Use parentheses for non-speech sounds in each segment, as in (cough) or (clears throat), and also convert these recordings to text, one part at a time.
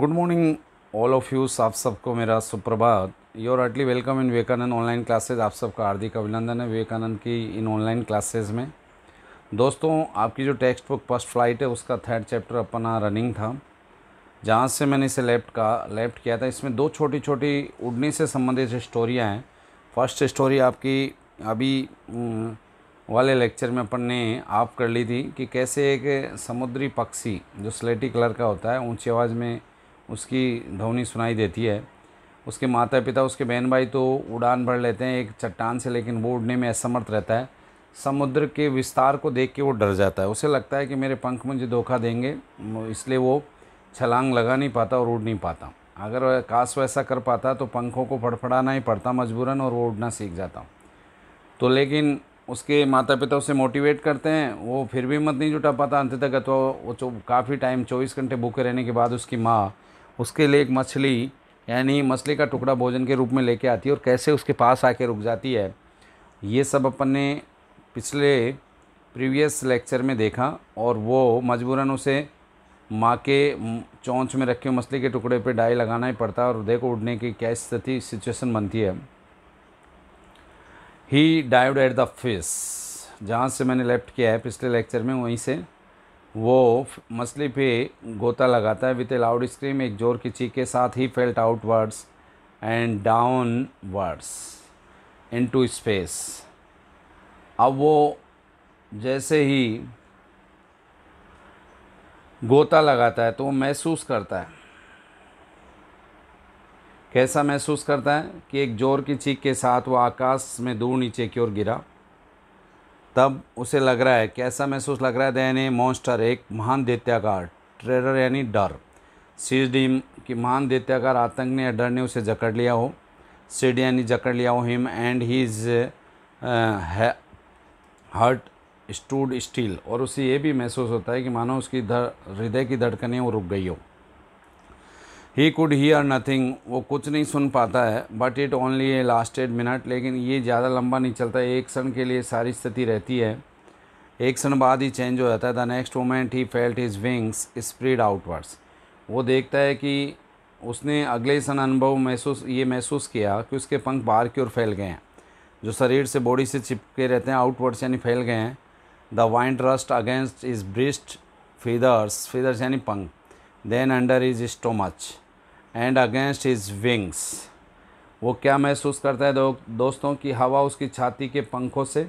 Good morning all of you आप सबको मेरा सुप्रभात your heartly welcome in Vivekananda online classes आप सबका हार्दिक अभिनंदन है विवेकानंद की इन ऑनलाइन क्लासेज में दोस्तों आपकी जो टेक्स्ट बुक फर्स्ट फ्लाइट है उसका थर्ड चैप्टर अपना रनिंग था जहाँ से मैंने इसे लेफ्ट का लेफ्ट किया था इसमें दो छोटी छोटी उड़नी से संबंधित स्टोरियाँ हैं फर्स्ट स्टोरी आपकी अभी hmm, वाले लेक्चर में अपन ने आप कर ली थी कि कैसे एक समुद्री पक्षी जो स्लेटी कलर का होता है ऊंची आवाज़ में उसकी ध्वनि सुनाई देती है उसके माता पिता उसके बहन भाई तो उड़ान भर लेते हैं एक चट्टान से लेकिन वो उड़ने में असमर्थ रहता है समुद्र के विस्तार को देख के वो डर जाता है उसे लगता है कि मेरे पंख मुझे धोखा देंगे इसलिए वो छलांग लगा नहीं पाता और उड़ नहीं पाता अगर काश वो ऐसा कर पाता तो पंखों को फड़फड़ाना ही पड़ता मजबूरन और वो उड़ना सीख जाता तो लेकिन उसके माता पिता उसे मोटिवेट करते हैं वो फिर भी मत नहीं जुटा पाता अंत तक तो वो चो काफ़ी टाइम चौबीस घंटे भूखे रहने के बाद उसकी माँ उसके लिए एक मछली यानी मछली का टुकड़ा भोजन के रूप में लेके आती है और कैसे उसके पास आके रुक जाती है ये सब अपन ने पिछले प्रीवियस लेक्चर में देखा और वो मजबूरन उसे माँ के चौंच में रखे मछली के टुकड़े पे डाई लगाना ही पड़ता है और देखो उड़ने की क्या स्थिति सिचुएशन बनती है he dive at the fish जहाँ से मैंने लेफ्ट किया है पिछले लेक्चर में वहीं से वो मछली पे गोता लगाता है विथ ए लाउड स्क्रीम एक जोर की चीख के साथ ही felt outwards and downwards into space अब वो जैसे ही गोता लगाता है तो वो महसूस करता है कैसा महसूस करता है कि एक जोर की चीख के साथ वो आकाश में दूर नीचे की ओर गिरा तब उसे लग रहा है कैसा महसूस लग रहा है दैन ए मॉन्स्टर एक महान दैत्याकार ट्रेरर यानी डर सीड की महान दैत्याकार आतंक ने डर ने उसे जकड़ लिया हो सीड यानी जकड़ लिया हो him and he is hurt stood still और उसे ये भी महसूस होता है कि मानो उसकी हृदय की धड़कनें वो रुक गई हो ही कुड हीयर नथिंग वो कुछ नहीं सुन पाता है but it only a lasted minute लेकिन ये ज़्यादा लंबा नहीं चलता एक क्षण के लिए सारी स्थिति रहती है एक क्षण बाद ही चेंज हो जाता है the next moment he felt his wings spread outwards वो देखता है कि उसने अगले सन अनुभव महसूस ये महसूस किया कि उसके पंख बाहर की ओर फैल गए हैं जो शरीर से बॉडी से चिपके रहते हैं आउटवर्ड्स यानी फैल गए हैं the wind rushed against his breast feathers feathers यानी पंख then under his stomach and against his wings वो क्या महसूस करता है दो, दोस्तों की हवा उसकी छाती के पंखों से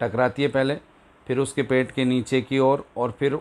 टकराती है पहले फिर उसके पेट के नीचे की ओर और, और फिर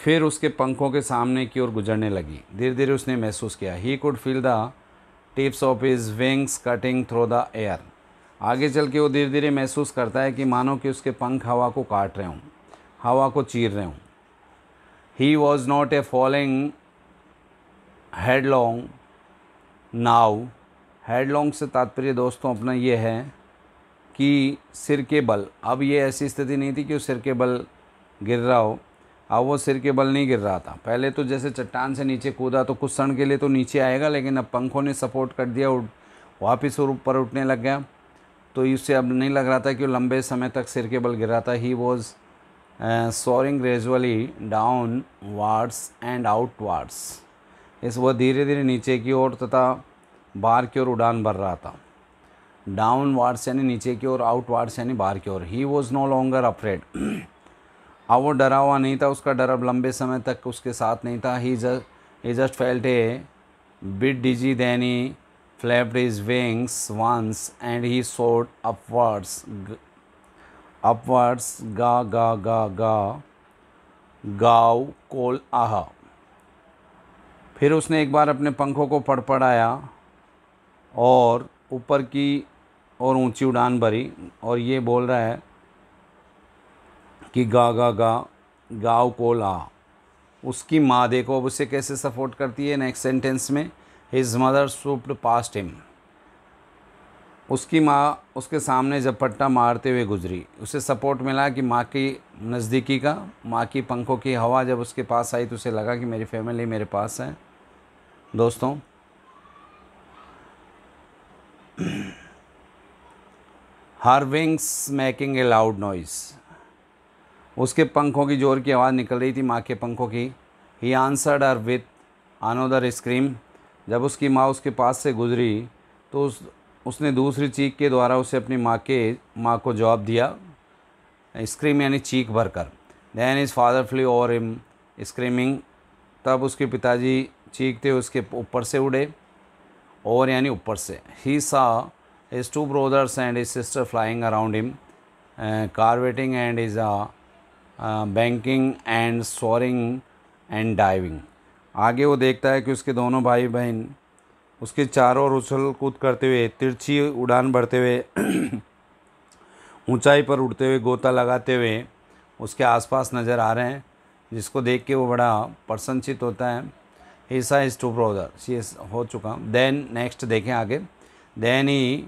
फिर उसके पंखों के सामने की ओर गुजरने लगी धीरे धीरे उसने महसूस किया he could feel the tips of his wings cutting through the air आगे चल के वो धीरे धीरे महसूस करता है कि मानो कि उसके पंख हवा को काट रहे हूँ हवा को चीर रहे हूँ he was not a falling headlong now headlong से तात्पर्य दोस्तों अपना ये है कि सिर के बल अब ये ऐसी स्थिति नहीं थी कि वो सिर के बल गिर रहा हो अब वो सिर के बल नहीं गिर रहा था पहले तो जैसे चट्टान से नीचे कूदा तो कुछ क्षण के लिए तो नीचे आएगा लेकिन अब पंखों ने सपोर्ट कर दिया उठ और ऊपर उठने लग गया तो इससे अब नहीं लग रहा था कि वो लंबे समय तक सिर के बल गिर रहा था he was soaring gradually downwards and outwards इस वह धीरे धीरे नीचे की ओर तथा बाहर की ओर उड़ान भर रहा था डाउन वार्ड्स यानी नीचे की ओर आउट वार्ड्स यानी बाहर की ओर he was no longer afraid अब वो डरा हुआ नहीं था उसका डर अब लंबे समय तक उसके साथ नहीं था he just he just felt a bit dizzy then he flapped his wings once and he soared upwards upwards गा गा गा गा ga कोल आहा फिर उसने एक बार अपने पंखों को पड़पड़ाया और ऊपर की और ऊंची उड़ान भरी और ये बोल रहा है कि गा गा गा गाव को ला उसकी माँ देखो अब उसे कैसे सपोर्ट करती है नेक्स्ट सेंटेंस में his mother swooped past him उसकी माँ उसके सामने झपट्टा मारते हुए गुजरी उसे सपोर्ट मिला कि माँ की नज़दीकी का माँ की पंखों की हवा जब उसके पास आई तो उसे लगा कि मेरी फैमिली मेरे पास है दोस्तों her wings making a loud noise उसके पंखों की जोर की आवाज़ निकल रही थी माँ के पंखों की he answered her with another scream जब उसकी माँ उसके पास से गुजरी तो उस उसने दूसरी चीख के द्वारा उसे अपनी माँ के माँ को जवाब दिया स्क्रीम यानी चीख भरकर then his father flew over him screaming तब उसके पिताजी चीखते उसके ऊपर से उड़े और यानी ऊपर से he saw his two brothers and his sister flying around him curvetting and his uh banking and soaring and diving आगे वो देखता है कि उसके दोनों भाई बहन उसके चारों ओर उछल कूद करते हुए तिरछी उड़ान भरते हुए (clears throat) ऊंचाई पर उड़ते हुए गोता लगाते हुए उसके आसपास नज़र आ रहे हैं जिसको देख के वो बड़ा प्रसन्नचित होता है हिस्सा इज़ टू ब्रोदर सी एस हो चुका देन नेक्स्ट देखें आगे then he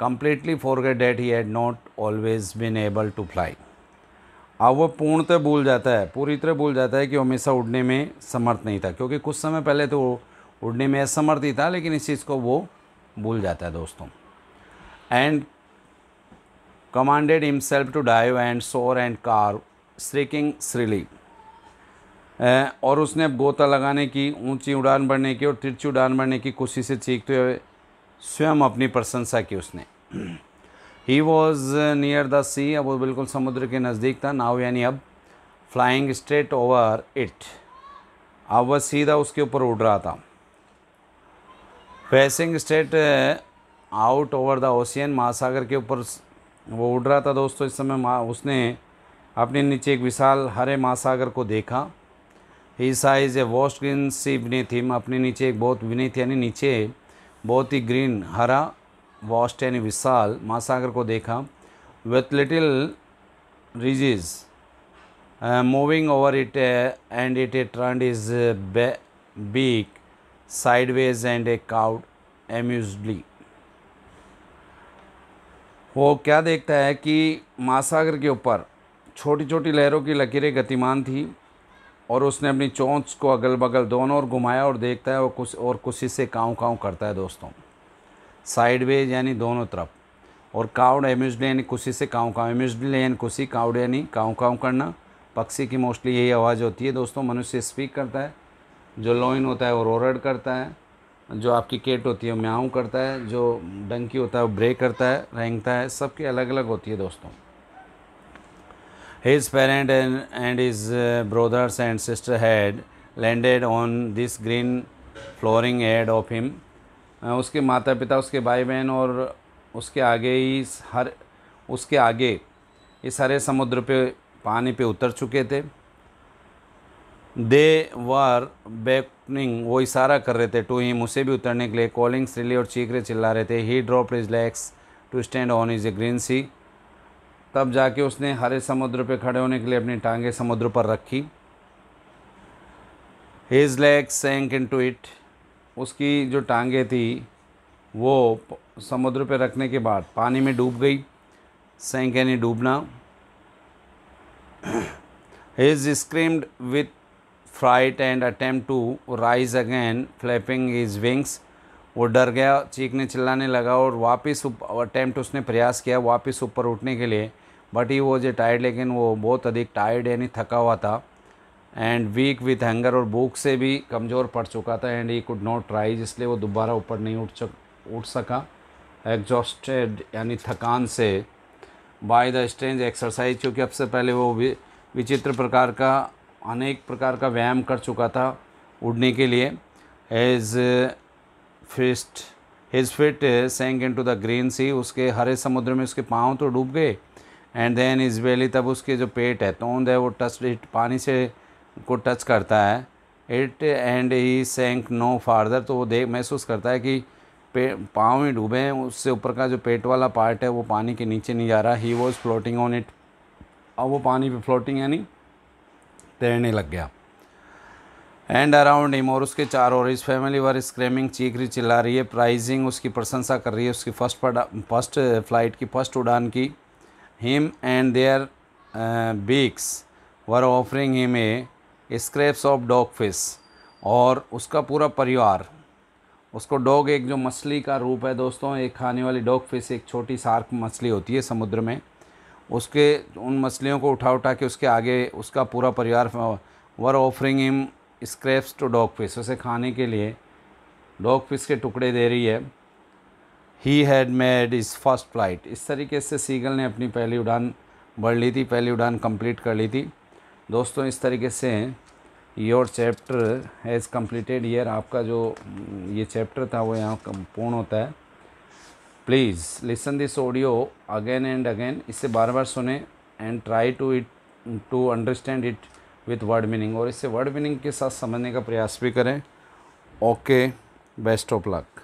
completely forget that he had not always been able to fly अब वो पूर्णतः भूल जाता है पूरी तरह भूल जाता है कि वो हमेशा उड़ने में समर्थ नहीं था क्योंकि कुछ समय पहले तो उड़ने में असमर्थ ही था लेकिन इस चीज़ को वो भूल जाता है दोस्तों and commanded himself to dive and soar and car shrieking shrilly और उसने गोता लगाने की ऊंची उड़ान भरने की और तिरछी उड़ान भरने की खुशी से चीखते हुए स्वयं अपनी प्रशंसा की उसने he was near the sea अब वो बिल्कुल समुद्र के नज़दीक था नाव यानी अब फ्लाइंग स्ट्रेट ओवर इट अब वह सीधा उसके ऊपर उड़ रहा था facing straight out over the ocean महासागर के ऊपर वो उड़ रहा था दोस्तों इस समय उसने अपने नीचे एक विशाल हरे महासागर को देखा he saw is a vast green sea beneath him अपने नीचे एक बहुत विनीत यानी नीचे बहुत ही ग्रीन हरा वॉस्ट यानी विशाल महासागर को देखा with little ridges moving over it and it a turned his beak sideways and a cawed amusedly वो क्या देखता है कि महासागर के ऊपर छोटी छोटी लहरों की लकीरें गतिमान थी और उसने अपनी चोंच को अगल बगल दोनों और घुमाया और देखता है और कुछ और कुछ से काँव काँव करता है दोस्तों साइडवेज यानी दोनों तरफ और काउड एम्यूजली यानी खुशी से काँव काँव एम्यूजली यानी खुशी काउड यानी काँव काँव करना पक्षी की मोस्टली यही आवाज़ होती है दोस्तों मनुष्य स्पीक करता है जो लोइन होता है वो रोरड करता है जो आपकी केट होती है वो म्याऊँ करता है जो डंकी होता है वो ब्रेक करता है रेंगता है सबकी अलग अलग होती है दोस्तों His parents and, and his uh, brothers and sister had landed on this green flooring ahead of him. Uh, उसके माता पिता उसके भाई बहन और उसके आगे ही हर उसके आगे इस हरे समुद्र पे पानी पे उतर चुके थे दे वार बैकनिंग वो इशारा कर रहे थे टू हिम उसे भी उतरने के लिए कॉलिंग श्रीली और चीखरे चिल्ला रहे थे he drop his legs to stand on his a green sea तब जाके उसने हरे समुद्र पे खड़े होने के लिए अपनी टांगे समुद्र पर रखी हिज लेग सेंक इन टू इट उसकी जो टांगें थी वो समुद्र पे रखने के बाद पानी में डूब गई सेंक यानी डूबना his screamed with fright and attempt to rise again flapping his wings वो डर गया चीखने चिल्लाने लगा और वापस अटैम्प्ट उसने प्रयास किया वापस ऊपर उठने के लिए but he was a tired लेकिन वो बहुत अधिक टायर्ड यानी थका हुआ था एंड वीक विथ हैंगर और भूख से भी कमज़ोर पड़ चुका था and he could not try इसलिए वो दोबारा ऊपर नहीं उठ सक उठ सका एग्जॉस्टेड यानी थकान से बाय द स्ट्रेंज एक्सरसाइज क्योंकि अब से पहले वो विचित्र प्रकार का अनेक प्रकार का व्यायाम कर चुका था उड़ने के लिए as first his feet sank into the green sea उसके हरे समुद्र में उसके पाँव तो डूब गए एंड देन वेली तब उसके जो पेट है तोंद है वो टच इट पानी से को टच करता है इट एंड ही सेंक नो फार्दर तो वो देख महसूस करता है कि पे पाँव ही डूबे हैं उससे ऊपर का जो पेट वाला पार्ट है वो पानी के नीचे नहीं जा रहा he was floating on it और वो पानी पे फ्लोटिंग यानी तैरने लग गया एंड अराउंड हिम और उसके चार और इस फैमिली वर स्क्रेमिंग चीख रही चिल्ला रही है प्राइजिंग उसकी प्रशंसा कर रही है उसकी फर्स्ट फर्स्ट फ्लाइट की फर्स्ट उड़ान की him and their uh, beaks were offering him a, a scraps of dog fish और उसका पूरा परिवार उसको डॉग एक जो मछली का रूप है दोस्तों एक खाने वाली डॉग फिश एक छोटी सार्क मछली होती है समुद्र में उसके उन मछलियों को उठा उठा के उसके आगे उसका पूरा परिवार were offering him scraps to dogfish उसे खाने के लिए डॉग फिश के टुकड़े दे रही है he had made his first flight इस तरीके से सीगल ने अपनी पहली उड़ान भर ली थी पहली उड़ान कंप्लीट कर ली थी दोस्तों इस तरीके से your chapter has completed here आपका जो ये चैप्टर था वो यहाँ पूर्ण होता है please listen this audio again and again इसे बार बार सुने and try to it to understand it with word meaning और इसे वर्ड मीनिंग के साथ समझने का प्रयास भी करें ओके बेस्ट ऑफ लक